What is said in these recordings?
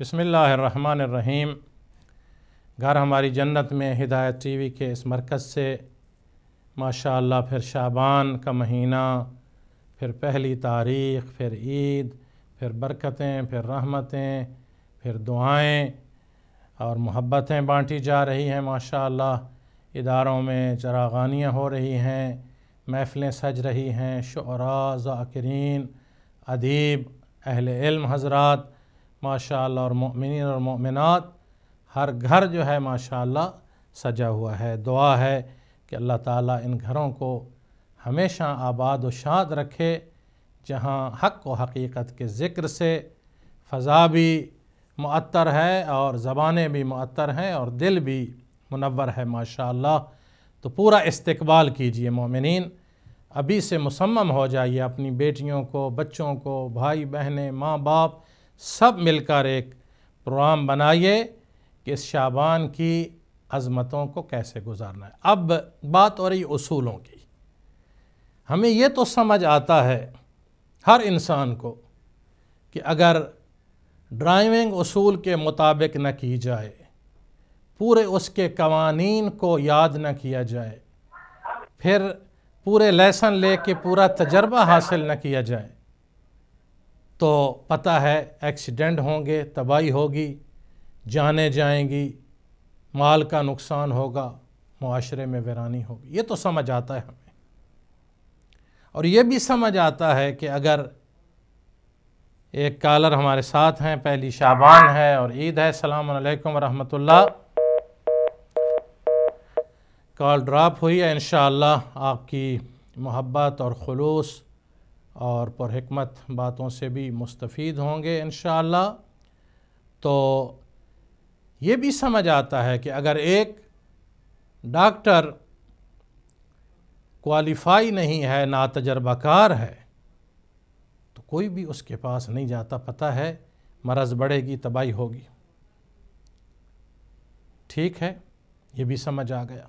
बसमीम घर हमारी जन्नत में हिदायत टीवी के इस मरकज़ से माशा फिर शाबान का महीना फिर पहली तारीख़ फिर ईद फिर बरकतें फिर रहमतें फिर दुआएं और मोहब्बतें बांटी जा रही हैं माशा इदारों में चरागानियाँ हो रही हैं महफ़लें सज रही हैं शरा ज़ाकरीन अदीब अहल इल्म हजरात माशाल्लाह और ममिन और ममिनत हर घर जो है माशाल्लाह सजा हुआ है दुआ है कि अल्लाह ताला इन घरों को हमेशा आबाद व शाद रखे जहाँ हक व हकीकत के ज़िक्र से फ़ज़ा भी मअतर है और ज़बानें भी मअतर हैं और दिल भी मुनवर है माशाल्लाह तो पूरा इस्तकबाल कीजिए मोमिन अभी से मुसम्म हो जाइए अपनी बेटियों को बच्चों को भाई बहनें माँ बाप सब मिलकर एक प्रोग्राम बनाइए कि इस शाबान की अज़मतों को कैसे गुजारना है अब बात हो रही असूलों की हमें ये तो समझ आता है हर इंसान को कि अगर ड्राइविंग असूल के मुताबिक न की जाए पूरे उसके कवानीन को याद न किया जाए फिर पूरे लेसन ले के पूरा तजर्बा हासिल न किया जाए तो पता है एक्सीडेंट होंगे तबाही होगी जाने जाएंगी माल का नुकसान होगा माशरे में वरानी होगी ये तो समझ आता है हमें और ये भी समझ आता है कि अगर एक कालर हमारे साथ हैं पहली शाबान है और ईद है सलाम अलैकुम रहमतुल्लाह कॉल ड्रॉप हुई है इन आपकी मोहब्बत और खलूस और परहमत बातों से भी मुस्तफ़ होंगे इन तो ये भी समझ आता है कि अगर एक डॉक्टर क्वालिफाई नहीं है ना तजर्बाकार है तो कोई भी उसके पास नहीं जाता पता है मरज़ बढ़ेगी तबाही होगी ठीक है ये भी समझ आ गया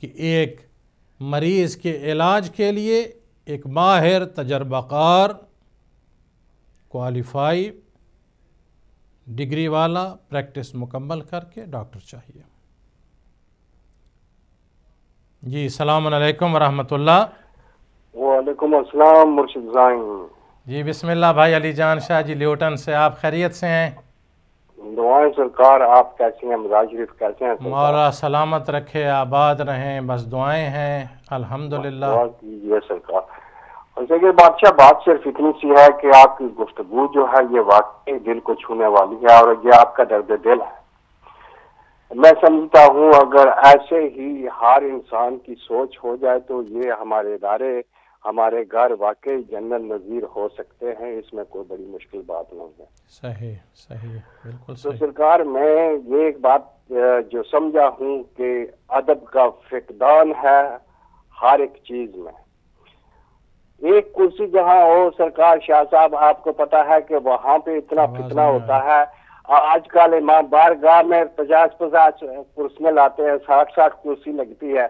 कि एक मरीज़ के इलाज के लिए एक माहिर तजर्बाकार क्वालिफाई डिग्री वाला प्रैक्टिस मुकम्मल करके डॉक्टर चाहिए जी सलामकुम वरहमतुल्ला वालेकुम अस्सलाम मुर्शिद जी बिस्मिल्लाह भाई अली जान शाह जी ल्योटन से आप खैरियत से हैं दुआएं सरकार आप कैसे हैं मजाज शरीफ कैसे हैं हमारा सलामत रखे आबाद रहें बस दुआएं हैं अल्हम्दुलिल्लाह कीजिए सरकार वैसे कि बादशाह बात सिर्फ इतनी सी है कि आपकी गुफ्तगु जो है ये वाकई दिल को छूने वाली है और ये आपका दर्द दिल है मैं समझता हूँ अगर ऐसे ही हर इंसान की सोच हो जाए तो ये हमारे इदारे हमारे घर वाकई जनरल नज़ीर हो सकते हैं इसमें कोई बड़ी मुश्किल बात नहीं है सही सही बिल्कुल तो सही। तो सरकार मैं ये एक बात जो समझा हूँ कि अदब का फिकदान है हर एक चीज में एक कुर्सी जहाँ हो सरकार शाह साहब आपको पता है कि वहाँ पे इतना फितना होता है आजकल इमाम बार गाह में पचास पचास कुर्सियां लाते हैं साठ साठ कुर्सी लगती है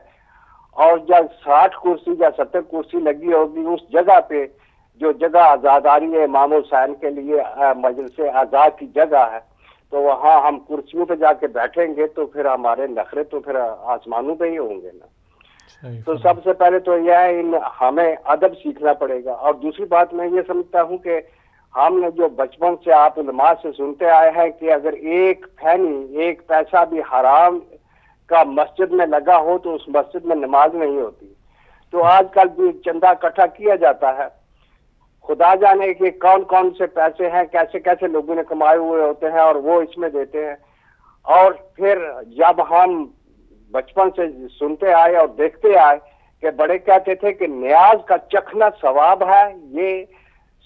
और जब साठ कुर्सी या सत्तर कुर्सी लगी होगी उस जगह पे जो जगह आजादारी है इमाम हुसैन के लिए मजलिस आज़ाद की जगह है तो वहाँ हम कुर्सियों पे जाके बैठेंगे तो फिर हमारे नखरे तो फिर आसमानों पे ही होंगे ना तो सबसे पहले तो यह है इन हमें अदब सीखना पड़ेगा और दूसरी बात मैं ये समझता हूँ कि हमने जो बचपन से आप नमाज से सुनते आए हैं कि अगर एक फैनी एक पैसा भी हराम का मस्जिद में लगा हो तो उस मस्जिद में नमाज नहीं होती तो आजकल भी चंदा इकट्ठा किया जाता है खुदा जाने के कौन कौन से पैसे हैं कैसे कैसे लोगों ने कमाए हुए होते हैं और वो इसमें देते हैं और फिर जब हम बचपन से सुनते आए और देखते आए कि बड़े कहते थे कि न्याज का चखना सवाब है ये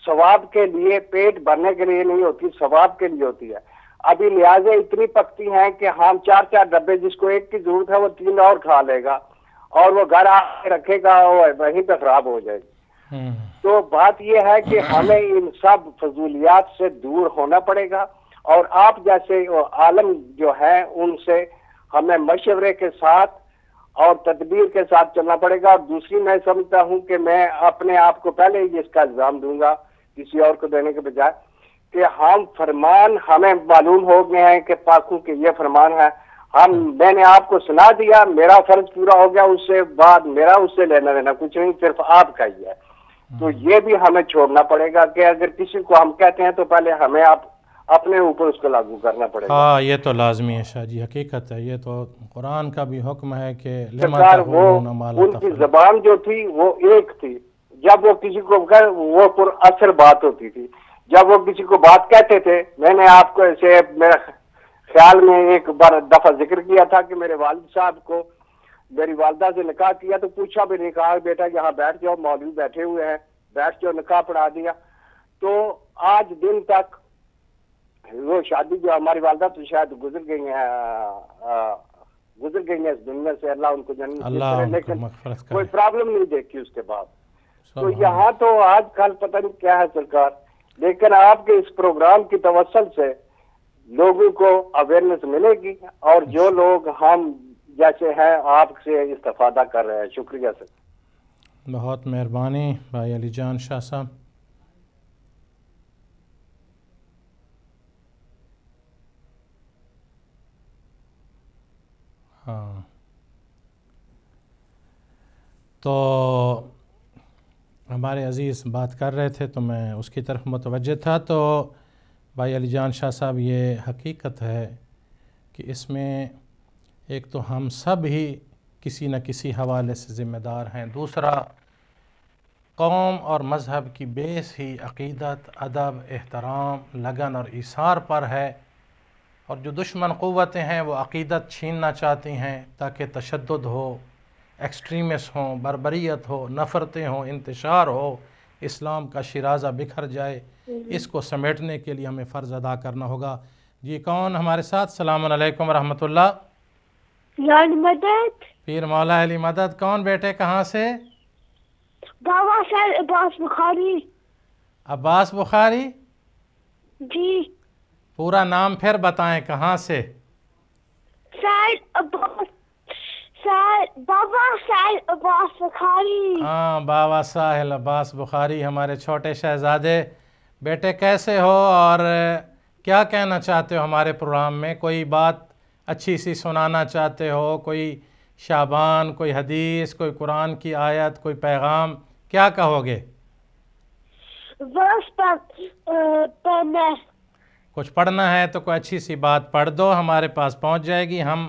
सवाब के लिए पेट भरने के लिए नहीं होती सवाब के लिए होती है अभी लिहाजा इतनी पकती हैं कि हम चार चार डब्बे जिसको एक की जरूरत है वो तीन और खा लेगा और वो घर आके रखेगा और वहीं पे खराब हो जाएगी हम्म। तो बात यह है कि हमें इन सब फजूलियात से दूर होना पड़ेगा और आप जैसे आलम जो है उनसे हमें मशवरे के साथ और तदबीर के साथ चलना पड़ेगा और दूसरी मैं समझता हूँ कि मैं अपने आप को पहले ही इसका इल्ज़ाम दूंगा किसी और को देने के बजाय कि हम फरमान हमें मालूम हो गए हैं कि पाकू के ये फरमान है हम मैंने आपको सुना दिया मेरा फर्ज पूरा हो गया उससे बाद मेरा उससे लेना देना कुछ नहीं सिर्फ आपका ही है हम्म। तो ये भी हमें छोड़ना पड़ेगा कि अगर किसी को हम कहते हैं तो पहले हमें आप अपने ऊपर उसको लागू करना पड़ेगा हाँ ये तो लाजमी है शाह जी हकीकत है ये तो कुरान का भी हुक्म है कि वो उनकी जबान जो थी वो एक थी जब वो किसी को वो पुर असर बात होती थी जब वो किसी को बात कहते थे मैंने आपको ऐसे मेरा ख्याल में एक बार दफा जिक्र किया था कि मेरे वाल साहब को मेरी वालदा से निकाह किया तो पूछा भी नहीं कहा बेटा यहाँ बैठ जाओ मौलवी बैठे हुए हैं बैठ जाओ निकाह पढ़ा दिया तो आज दिन तक वो शादी जो हमारी वालदा तो शायद गुजर गई है गुजर गई है इस दुनिया से अल्लाह उनको जन्म लेकिन कोई प्रॉब्लम नहीं देखी उसके बाद तो यहाँ तो आजकल पता नहीं क्या है सरकार लेकिन आपके इस प्रोग्राम की तवसल से लोगों को अवेयरनेस मिलेगी और जो अच्छा। लोग हम जैसे हैं आपसे इस्तफादा कर रहे हैं शुक्रिया सर बहुत मेहरबानी भाई अली जान शाह साहब हाँ तो हमारे अज़ीज़ बात कर रहे थे तो मैं उसकी तरफ मतवज था तो भाई अली जान शाह साहब ये हकीकत है कि इसमें एक तो हम सब ही किसी न किसी हवाले से ज़िम्मेदार हैं दूसरा कौम और मज़हब की बेस ही अकीदत अदब एहतराम लगन और इसार पर है और जो दुश्मन क़वतें हैं वो अकीदत छीनना चाहती हैं ताकि तशद हो एक्सट्रीमिस्ट हों बरबरीत हो नफ़रतें हों इंतशार हो इस्लाम का शराजा बिखर जाए हम्म। इसको समेटने के लिए हमें फ़र्ज़ अदा करना होगा जी कौन हमारे साथ सलामकुम रहमतुल्ला मदद फिर मौला अली मदद कौन बेटे कहाँ से अब्बास बुखारी अब्बास बुखारी जी पूरा नाम फिर बताएं कहाँ से बाबा अब्बास बुखारी हाँ बाबा साहेल अब्बास बुखारी हमारे छोटे शहजादे बेटे कैसे हो और क्या कहना चाहते हो हमारे प्रोग्राम में कोई बात अच्छी सी सुनाना चाहते हो कोई शाबान कोई हदीस कोई कुरान की आयत कोई पैगाम क्या कहोगे पढ़ना कुछ पढ़ना है तो कोई अच्छी सी बात पढ़ दो हमारे पास पहुंच जाएगी हम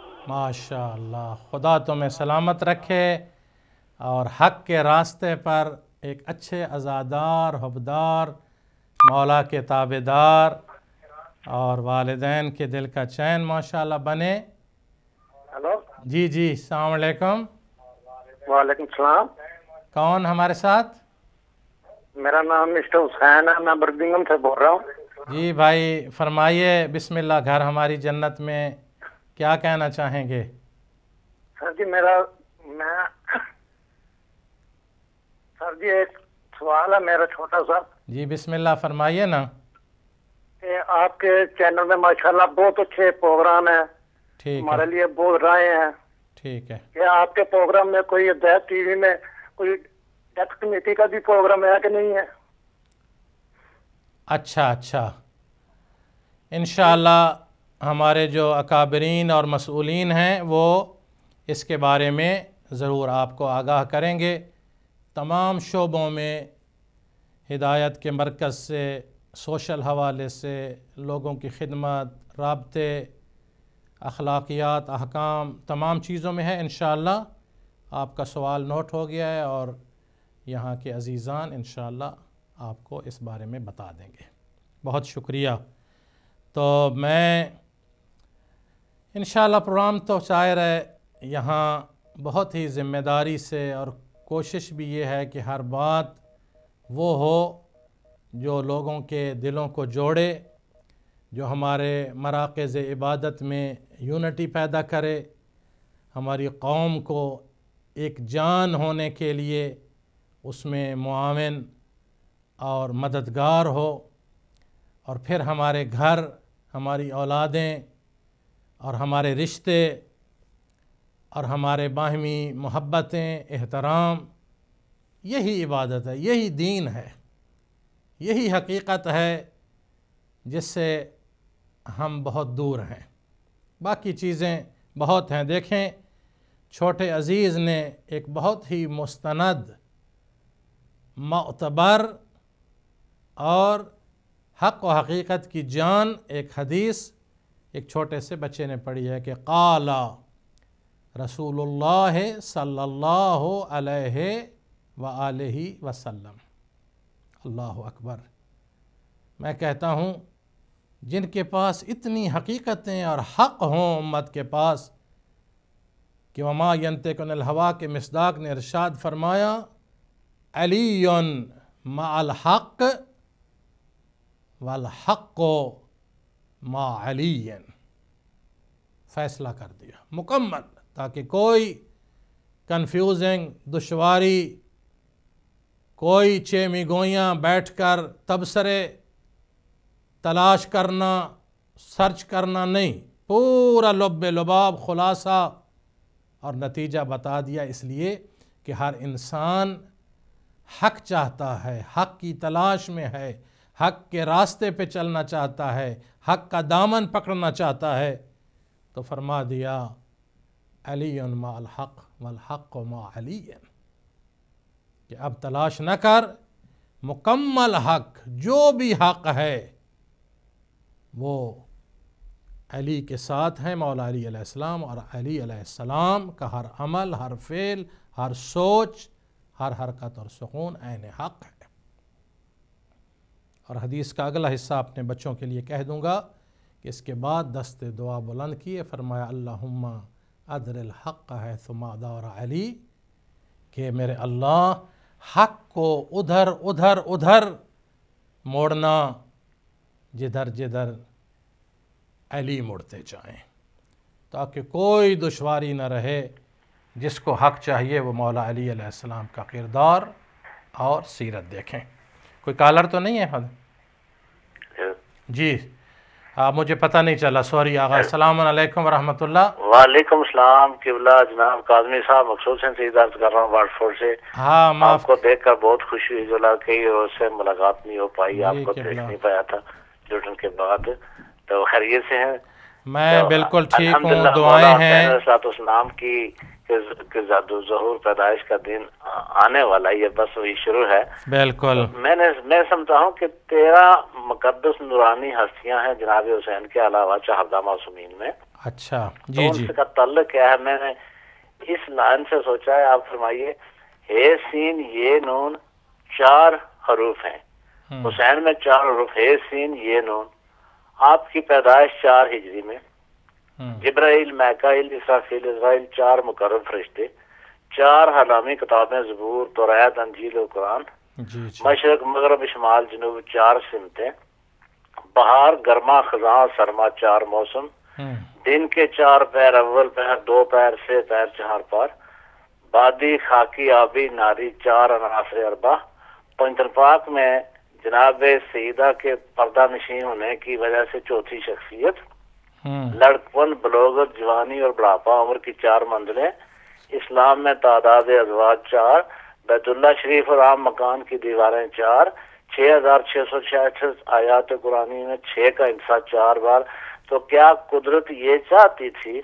माशा खुदा तुम्हें सलामत रखे और हक के रास्ते पर एक अच्छे अज़ादार हबदार मौला के ताबेदार और वालदेन के दिल का चैन माशाल्लाह बने हेलो जी जी सलामकुम वालेकुम सलाम कौन हमारे साथ मेरा नाम मिस्टर हुसैन है मैं बर्दिंगम से बोल रहा हूँ जी भाई फरमाइए बिस्मिल्लाह घर हमारी जन्नत में क्या कहना चाहेंगे सर जी मेरा मैं सर जी एक सवाल है मेरा छोटा सा जी बिस्मिल्लाह फरमाइए ना आपके चैनल में माशाल्लाह बहुत अच्छे प्रोग्राम है ठीक हमारे लिए बोल राय हैं ठीक है क्या आपके प्रोग्राम में कोई टीवी में कोई डेथ कमेटी का भी प्रोग्राम है कि नहीं है अच्छा अच्छा इन हमारे जो अकाबरीन और मसूलिन हैं वो इसके बारे में ज़रूर आपको आगाह करेंगे तमाम शोबों में हिदायत के मरकज़ से सोशल हवाले से लोगों की खिदमत रबते अखलाकियात अहकाम तमाम चीज़ों में है इन आपका सवाल नोट हो गया है और यहाँ के अज़ीज़ान इन आपको इस बारे में बता देंगे बहुत शुक्रिया तो मैं इन प्रोग्राम तो शायर है यहाँ बहुत ही ज़िम्मेदारी से और कोशिश भी ये है कि हर बात वो हो जो लोगों के दिलों को जोड़े जो हमारे मराकज़ इबादत में यूनिटी पैदा करे हमारी कौम को एक जान होने के लिए उसमें मुआवन और मददगार हो और फिर हमारे घर हमारी औलादें और हमारे रिश्ते और हमारे बाहमी मोहब्बतें एहतराम यही इबादत है यही दीन है यही हकीकत है जिससे हम बहुत दूर हैं बाकी चीज़ें बहुत हैं देखें छोटे अज़ीज़ ने एक बहुत ही मुस्तंद मतबर और हक़ व हकीकत की जान एक हदीस एक छोटे से बच्चे ने पढ़ी है कि काला रसूल सल्लल्लाहु अलैहि व आलही वसल्लम अल्लाह अकबर मैं कहता हूँ जिनके पास इतनी हकीकतें और हक़ हों उम्मत के पास कि वमा यंतकन हवा के मिसदाक ने इरशाद फरमाया अली माल हक हक मालियन फैसला कर दिया मुकम्मल ताकि कोई कन्फ्यूजिंग दुशारी कोई चेमीगोयाँ बैठ कर तबसरे तलाश करना सर्च करना नहीं पूरा लब लबाब खुलासा और नतीजा बता दिया इसलिए कि हर इंसान हक चाहता है हक की तलाश में है हक के रास्ते पे चलना चाहता है हक का दामन पकड़ना चाहता है तो फरमा दिया अली माल हक मल हक मा अली कि अब तलाश न कर मुकम्मल हक जो भी हक है वो अली के साथ है मौला अली अलैहिस्सलाम और अली अलैहिस्सलाम का हर अमल हर फेल हर सोच हर हरकत और सुकून ऐन हक है और हदीस का अगला हिस्सा अपने बच्चों के लिए कह दूँगा कि इसके बाद दस्त दुआ बुलंद किए फरमाया अल्लाहुम्मा अदरल हक़ है सुमादार अली के मेरे अल्लाह हक को उधर उधर उधर मोड़ना जिधर जिधर अली मुड़ते जाएं ताकि कोई दुश्वारी न रहे जिसको हक चाहिए वो मौला अली का किरदार और सीरत देखें कोई कालर तो नहीं है हद जी आ, मुझे पता नहीं चला सॉरी आगा सलाम अलैकुम रहमतुल्लाह वालेकुम सलाम किबला जनाब काजमी साहब मखसूस से अर्ज कर रहा हूँ वाटफोर्ड से हाँ माफ... आपको देखकर बहुत खुशी हुई जुला कई और से मुलाकात नहीं हो पाई आपको देख नहीं पाया था जुटन के बाद तो खैरियत से है मैं तो बिल्कुल ठीक हूँ दुआएं हैं नाम की के जहूर पैदाइश का दिन आने वाला ये बस वही शुरू है बिल्कुल तो मैंने मैं समझता हूँ कि तेरह मुकदस नूरानी हस्तियाँ हैं जनाब हुसैन के अलावा चाहदा मासूमीन में अच्छा तो जी तो जी उनका तल्ल क्या है मैंने इस लाइन से सोचा है आप फरमाइए हे सीन ये नून चार हरूफ हैं हम्म। हुसैन में चार हरूफ हे सीन ये नून आपकी पैदाइश चार हिजरी में जब्राइल हम्म। मैकाइल इसराफील इसराइल चार मुकर फरिश्ते चार हलामी किताबें जबूर तोरात अंजील और कुरान मशरक मगरब शमाल जनूब चार सिमतें बहार गर्मा खजा सरमा चार मौसम हम्म। दिन के चार पैर अव्वल पैर दो पैर से पैर चार पार बादी खाकी आबी नारी चार अनासर अरबा पंचनपाक में जनाब सईदा के पर्दा नशी होने की वजह से चौथी शख्सियत हम्म। लड़कपन बलोगत जवानी और बुढ़ापा उम्र की चार मंजिलें इस्लाम में तादाद अजवाज चार बैतुल्ला शरीफ और आम मकान की दीवारें चार छह हजार छह सौ छियासठ आयात कुरानी में छह का हिस्सा चार बार तो क्या कुदरत ये चाहती थी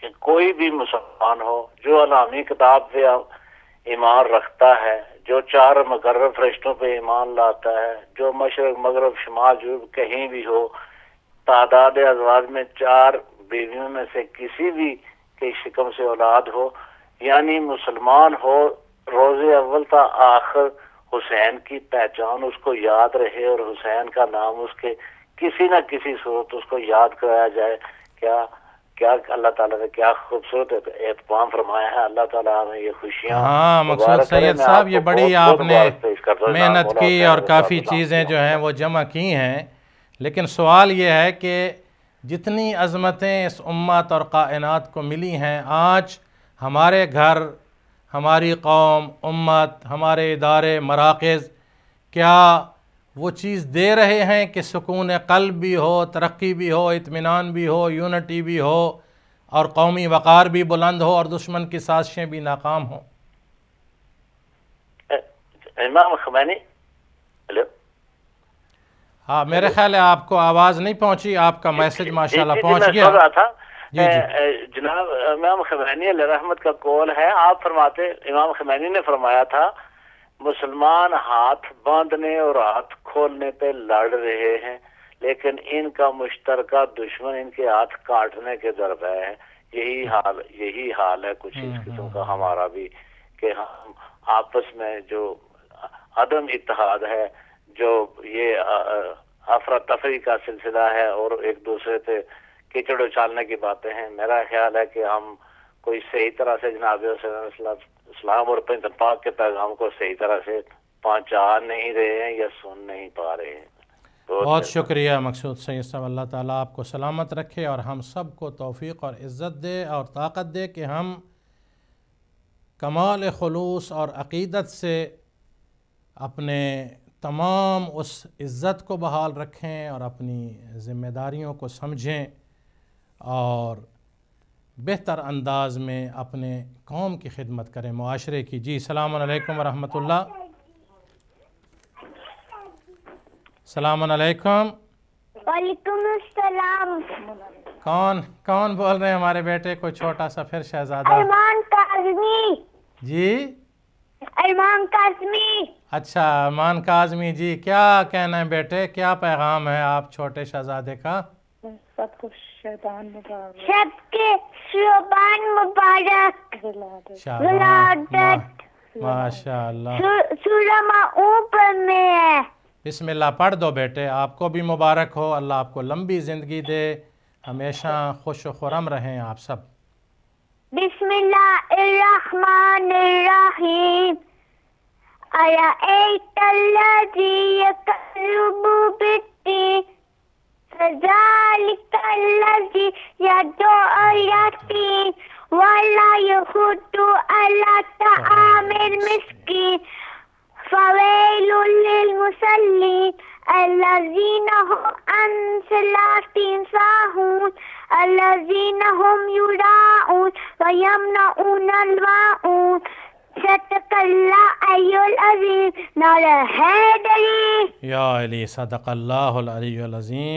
कि कोई भी मुसलमान हो जो अलामी किताब पे ईमान रखता है जो चार मकर फरिश्तों पे ईमान लाता है जो मशरक मगरब शुमाल कहीं भी हो तादाद अजवाज में चार बीवियों में से किसी भी के शिकम से औलाद हो यानी मुसलमान हो रोजे अव्वल का आखिर हुसैन की पहचान उसको याद रहे और हुसैन का नाम उसके किसी ना किसी सूरत उसको याद कराया जाए क्या क्या अल्लाह ताला ने क्या खूबसूरत एहतमाम फरमाया है अल्लाह ताला हमें ये खुशियाँ हाँ मकसूद सैयद साहब ये बड़ी आपने मेहनत की और काफ़ी चीज़ें जो हैं वो जमा की हैं लेकिन सवाल ये है कि जितनी अज़मतें इस उम्मत और कायनात को मिली हैं आज हमारे घर हमारी कौम उम्मत हमारे इदारे मराकज़ क्या वो चीज़ दे रहे हैं कि सुकून कल्ब भी हो तरक्की भी हो इतमान भी हो यूनिटी भी हो और कौमी वक़ार भी बुलंद हो और दुश्मन की साजिशें भी नाकाम हों इमाम हेलो हाँ मेरे ख्याल है आपको आवाज़ नहीं पहुंची आपका मैसेज माशाल्लाह पहुंच गया रहा था जनाब इमाम खमैनी रहमत का कौल है आप फरमाते इमाम खमैनी ने फरमाया था मुसलमान हाथ बांधने और हाथ खोलने पे लड़ रहे हैं लेकिन इनका मुश्तर दुश्मन इनके हाथ काटने के दरबे है यही हाल यही हाल है कुछ हम्म, इस किस्म हम्म, का हम्म। हमारा भी कि हम आपस में जो अदम इतिहाद है जो ये अफरा तफरी का सिलसिला है और एक दूसरे से कीचड़ उछालने की बातें हैं मेरा ख्याल है कि हम कोई सही तरह से जनाब इस्लाम और पाक के पैगाम को सही तरह से पहुंचा नहीं रहे हैं या सुन नहीं पा रहे हैं तो बहुत शुक्रिया मकसूद सैद साहब अल्लाह ताला आपको सलामत रखे और हम सब को तोफ़ी और इज़्ज़त दे और ताकत दे कि हम कमाल खलूस और अकीदत से अपने तमाम उस इज़्ज़त को बहाल रखें और अपनी ज़िम्मेदारियों को समझें और बेहतर अंदाज में अपने कौम की खिदमत करें माशरे की जी सलाम वरहमल सलामकुम कौन कौन बोल रहे हैं हमारे बेटे को छोटा सा फिर शहजादा जी अरमान काजमी अच्छा अरमान काजमी जी क्या कहना है बेटे क्या पैगाम है आप छोटे शहजादे का कुछ शैतान मुबारक सबके मुबारक ऊपर में है बिस्मिल्लाह पढ़ दो बेटे आपको भी मुबारक हो अल्लाह आपको लंबी ज़िंदगी दे हमेशा खुश खुरम रहे आप सब बिस्मिल्लाह أرأيت الذي يكذب بالدين فذلك الذي يدعو اليتيم ولا يحض على طعام المسكين فويل للمسلين الذين هم عن صلاتهم ساهون الذين هم يراءون ويمنعون الماعون या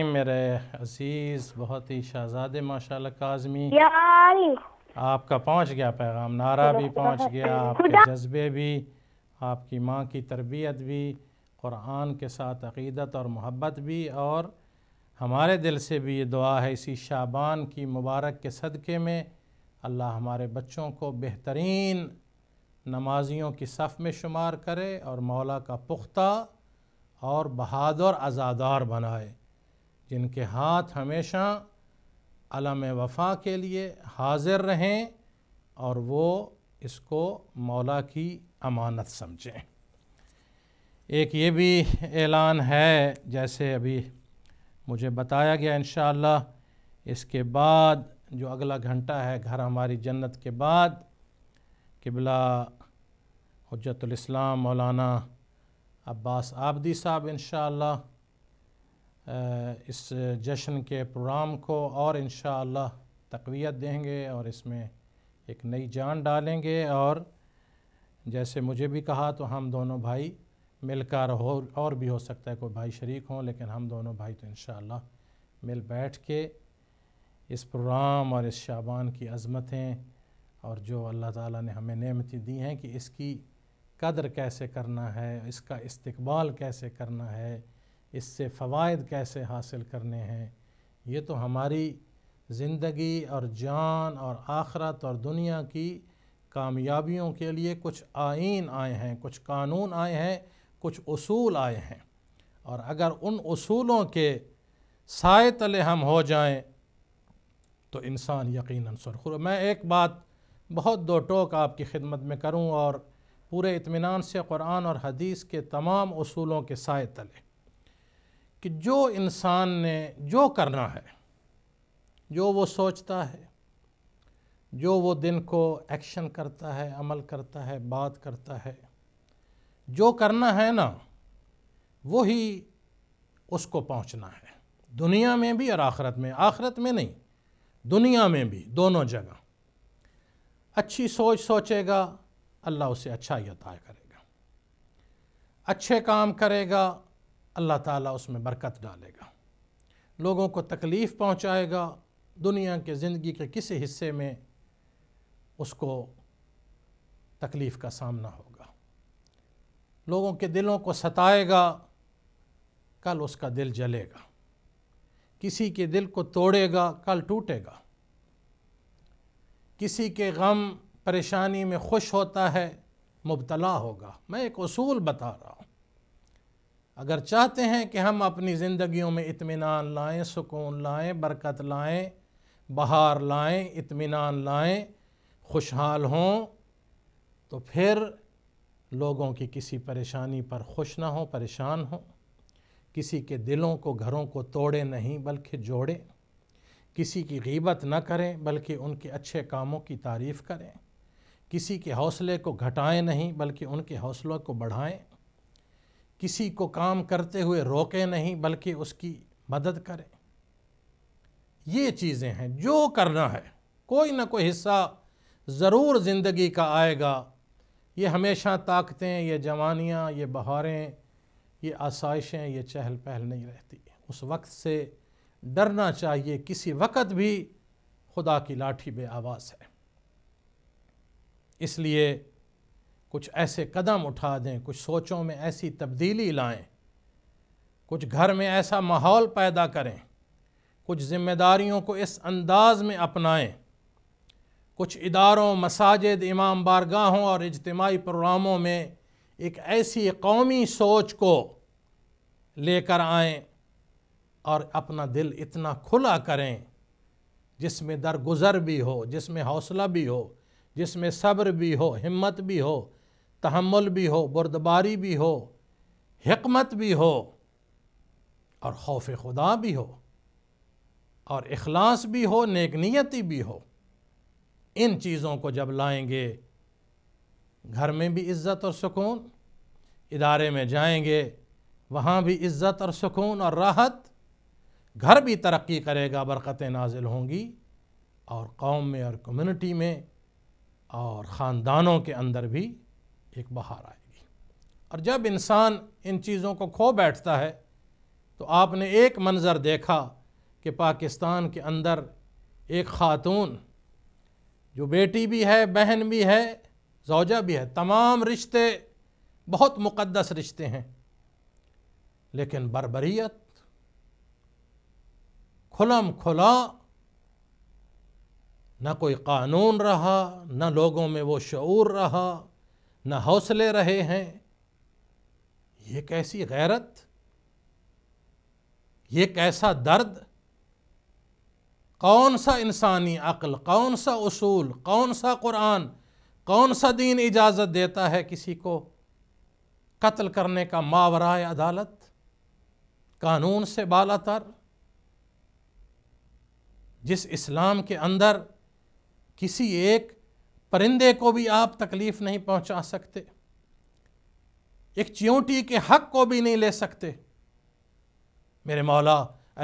मेरे अजीज़ बहुत ही शहजादे माशाल्लाह काजमी आपका पहुँच गया पैगाम नारा भी पहुँच गया आपके जज्बे भी आपकी माँ की तरबियत भी क़ुरान के साथ अकीदत और मोहब्बत भी और हमारे दिल से भी ये दुआ है इसी शाबान की मुबारक के सदक़े में अल्लाह हमारे बच्चों को बेहतरीन नमाजियों की सफ़ में शुमार करे और मौला का पुख्ता और बहादुर आज़ादार बनाए जिनके हाथ हमेशा अलम वफा के लिए हाजिर रहें और वो इसको मौला की अमानत समझें एक ये भी ऐलान है जैसे अभी मुझे बताया गया इन इसके बाद जो अगला घंटा है घर हमारी जन्नत के बाद किबला हजतलाम मौलाना अब्बास आबदी साहब इन इस जश्न के प्रोग्राम को और इन तकवीत देंगे और इसमें एक नई जान डालेंगे और जैसे मुझे भी कहा तो हम दोनों भाई मिलकर हो और भी हो सकता है कोई भाई शरीक हों लेकिन हम दोनों भाई तो इन मिल बैठ के इस प्रोग्राम और इस शाबान की अज़मतें और जो अल्लाह ताला ने हमें नेमतें दी हैं कि इसकी कदर कैसे करना है इसका इस्तकबाल कैसे करना है इससे फ़वाद कैसे हासिल करने हैं ये तो हमारी ज़िंदगी और जान और आखरत और दुनिया की कामयाबियों के लिए कुछ आइन आए हैं कुछ कानून आए हैं कुछ असूल आए हैं और अगर उन असूलों के साय तले हम हो जाएं तो इंसान यकीनन सुरखुर मैं एक बात बहुत दो टोक आपकी खिदमत में करूं और पूरे इत्मीनान से कुरान और हदीस के तमाम असूलों के साय तले कि जो इंसान ने जो करना है जो वो सोचता है जो वो दिन को एक्शन करता है अमल करता है बात करता है जो करना है ना वही उसको पहुंचना है दुनिया में भी और आखरत में आखरत में नहीं दुनिया में भी दोनों जगह अच्छी सोच सोचेगा अल्लाह उसे ही अता करेगा अच्छे काम करेगा अल्लाह ताला उसमें बरकत डालेगा लोगों को तकलीफ़ पहुंचाएगा दुनिया के ज़िंदगी के किसी हिस्से में उसको तकलीफ़ का सामना होगा लोगों के दिलों को सताएगा कल उसका दिल जलेगा किसी के दिल को तोड़ेगा कल टूटेगा किसी के गम परेशानी में खुश होता है मुबतला होगा मैं एक असूल बता रहा हूँ अगर चाहते हैं कि हम अपनी ज़िंदगियों में इत्मीनान लाएं सुकून लाएं बरकत लाएं बहार लाएं इत्मीनान लाएं खुशहाल हों तो फिर लोगों की किसी परेशानी पर खुश ना हो परेशान हो किसी के दिलों को घरों को तोड़े नहीं बल्कि जोड़े किसी की गीबत न करें बल्कि उनके अच्छे कामों की तारीफ़ करें किसी के हौसले को घटाएं नहीं बल्कि उनके हौसलों को बढ़ाएं किसी को काम करते हुए रोकें नहीं बल्कि उसकी मदद करें ये चीज़ें हैं जो करना है कोई ना कोई हिस्सा ज़रूर ज़िंदगी का आएगा ये हमेशा ताकतें ये जवानियाँ ये बहारें ये आसाइशें ये चहल पहल नहीं रहती उस वक्त से डरना चाहिए किसी वक्त भी खुदा की लाठी बे आवाज़ है इसलिए कुछ ऐसे कदम उठा दें कुछ सोचों में ऐसी तब्दीली लाएं कुछ घर में ऐसा माहौल पैदा करें कुछ ज़िम्मेदारियों को इस अंदाज में अपनाएं कुछ इदारों मसाजिद इमाम बारगाहों और इजतमाही प्रोग्रामों में एक ऐसी कौमी सोच को लेकर आएं और अपना दिल इतना खुला करें जिसमें दरगुजर भी हो जिसमें हौसला भी हो जिसमें सब्र भी हो हिम्मत भी हो तहमल भी हो बुरदबारी भी हो हमत भी हो और खौफ खुदा भी हो और अखलास भी हो नेक भी हो इन चीज़ों को जब लाएंगे घर में भी इज़्ज़त और सुकून इदारे में जाएंगे वहाँ भी इज़्ज़त और सुकून और राहत घर भी तरक्की करेगा बरकतें नाजिल होंगी और कौम में और कम्युनिटी में और ख़ानदानों के अंदर भी एक बहार आएगी और जब इंसान इन चीज़ों को खो बैठता है तो आपने एक मंज़र देखा कि पाकिस्तान के अंदर एक ख़ातून जो बेटी भी है बहन भी है जौजा भी है तमाम रिश्ते बहुत मुक़दस रिश्ते हैं लेकिन बरबरीत खुलम खुला न कोई कानून रहा न लोगों में वो शूर रहा न हौसले रहे हैं ये कैसी गैरत ये कैसा दर्द कौन सा इंसानी अक्ल कौन सा असूल कौन सा कुरान कौन सा दीन इजाज़त देता है किसी को कत्ल करने का मावरा अदालत कानून से बाला तर जिस इस्लाम के अंदर किसी एक परिंदे को भी आप तकलीफ़ नहीं पहुंचा सकते एक च्यूटी के हक को भी नहीं ले सकते मेरे मौला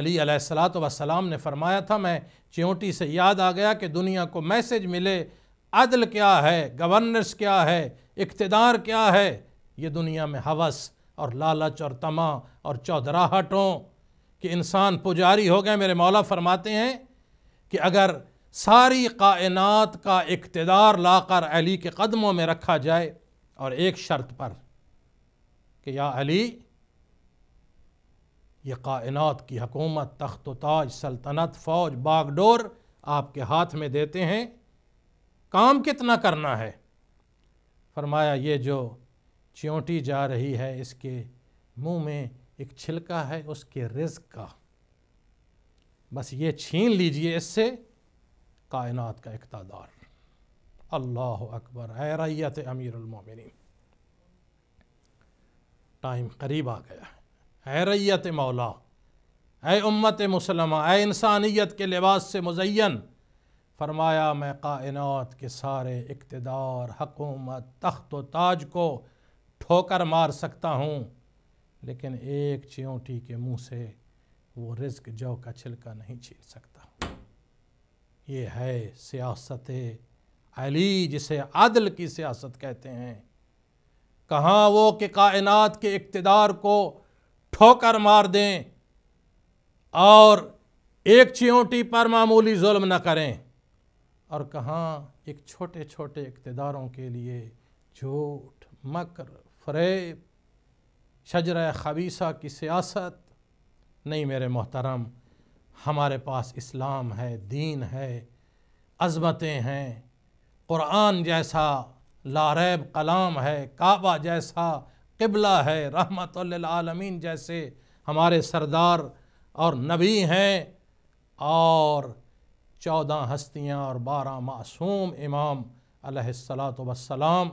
अली सलात वसलाम ने फरमाया था मैं च्यूटी से याद आ गया कि दुनिया को मैसेज मिले अदल क्या है गवर्नर्स क्या है इकतदार क्या है ये दुनिया में हवस और लालच और तमा और चौधराहटों के इंसान पुजारी हो गए मेरे मौला फरमाते हैं कि अगर सारी कायनात का इकतदार लाकर अली के कदमों में रखा जाए और एक शर्त पर कि या अली ये कायनात की हकूमत तख्त ताज सल्तनत फ़ौज बागडोर आपके हाथ में देते हैं काम कितना करना है फरमाया ये जो चिंटी जा रही है इसके मुंह में एक छिलका है उसके रिज का बस ये छीन लीजिए इससे कायनात का इकतदार अल्लाह अकबर अमीर अमीरमिन टाइम करीब आ गया है रैयत मौला है उम्मत मुसलमा है इंसानियत के लिबास से मुजैन फरमाया मैं कायनात के सारे इकतदार हकूमत तख्त व ताज को ठोकर मार सकता हूँ लेकिन एक च्योटी के मुँह से वो रिज्क जौ का छिलका नहीं छीन सकता ये है सियासत अली जिसे आदल की सियासत कहते हैं कहाँ वो कि कायनात के इकतदार को ठोकर मार दें और एक चिंटी पर मामूली जुल्म न करें और कहाँ एक छोटे छोटे इकतदारों के लिए झूठ मकर फरेब शजर खबीसा की सियासत नहीं मेरे मोहतरम हमारे पास इस्लाम है दीन है अज़मतें हैं क़ुरान जैसा लारैब कलाम है काबा जैसा किबला है रहमत आलमीन जैसे हमारे सरदार और नबी हैं और चौदह हस्तियाँ और बारह मासूम इमाम अलैहिस्सलात वसलाम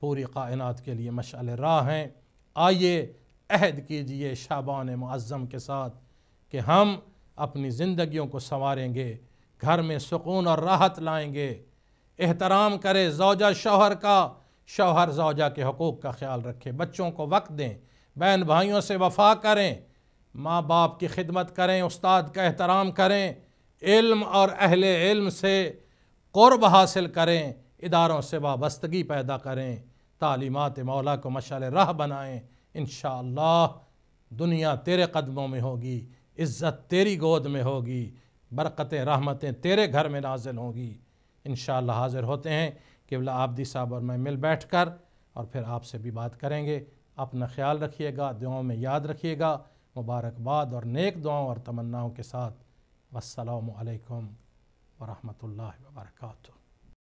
पूरी कायनात के लिए मशाल राह हैं आइए अहद कीजिए शाबान मज़म के साथ कि हम अपनी ज़िंदगियों को संवारेंगे घर में सुकून और राहत लाएंगे एहतराम करें जोजा शोहर का शोहर जोजा के हकूक़ का ख्याल रखें बच्चों को वक्त दें बहन भाइयों से वफा करें माँ बाप की खिदमत करें उस्ताद का एहतराम करें इल्म और अहल इल्म से क़ुरब हासिल करें इदारों से वाबस्तगी पैदा करें तालीमत मौला को मशाल राह बनाएँ इन दुनिया तेरे कदमों में होगी इज़्ज़त तेरी गोद में होगी बरकतें रहमतें तेरे घर में नाजिल होंगी इन हाज़िर होते हैं किबला आबदी साहब और मैं मिल बैठ कर और फिर आपसे भी बात करेंगे अपना ख्याल रखिएगा दुआओं में याद रखिएगा मुबारकबाद और नेक दुआओं और तमन्नाओं के साथ वालकम वरहमल वर्का